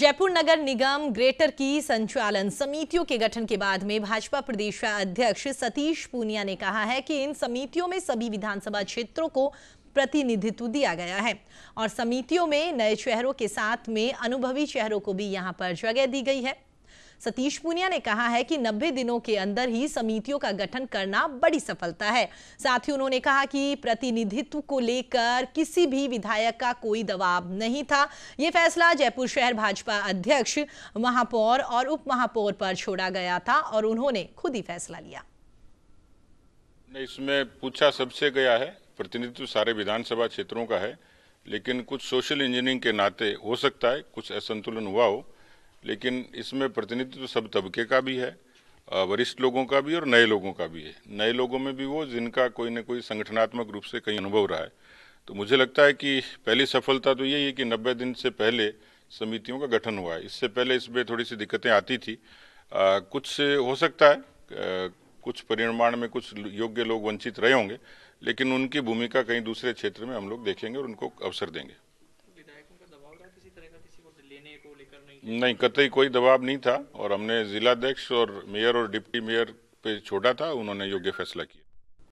जयपुर नगर निगम greater की संचालन समितियों के गठन के बाद में भाजपा प्रदेश अध्यक्ष सतीश पूनिया ने कहा है कि इन समितियों में सभी विधानसभा क्षेत्रों को प्रतिनिधित्व दिया गया है और समितियों में नए चेहरों के साथ में अनुभवी चेहरों को भी यहां पर जगह दी गई है सतीश पुनिया ने कहा है कि 90 दिनों के अंदर ही समितियों का गठन करना बड़ी सफलता है साथ ही उन्होंने कहा कि प्रतिनिधित्व को लेकर किसी भी विधायक का कोई दबाव नहीं था यह फैसला जयपुर शहर भाजपा अध्यक्ष महापौर और उप महापौर पर छोड़ा गया था और उन्होंने खुद ही फैसला लिया इसमें पूछा सबसे गया है प्रतिनिधित्व सारे विधानसभा क्षेत्रों का है लेकिन कुछ सोशल इंजीनियरिंग के नाते हो सकता है कुछ असंतुलन हुआ हो लेकिन इसमें प्रतिनिधित्व तो सब तबके का भी है वरिष्ठ लोगों का भी और नए लोगों का भी है नए लोगों में भी वो जिनका कोई ना कोई संगठनात्मक रूप से कहीं अनुभव रहा है तो मुझे लगता है कि पहली सफलता तो यही है कि नब्बे दिन से पहले समितियों का गठन हुआ है इससे पहले इसमें थोड़ी सी दिक्कतें आती थी आ, कुछ हो सकता है आ, कुछ परिमाण में कुछ योग्य लोग वंचित रहे होंगे लेकिन उनकी भूमिका कहीं दूसरे क्षेत्र में हम लोग देखेंगे और उनको अवसर देंगे देने को लेकर नहीं नहीं कतई कोई दबाव नहीं था और हमने जिलाध्यक्ष और मेयर और डिप्टी मेयर पे छोड़ा था उन्होंने योग्य फैसला किया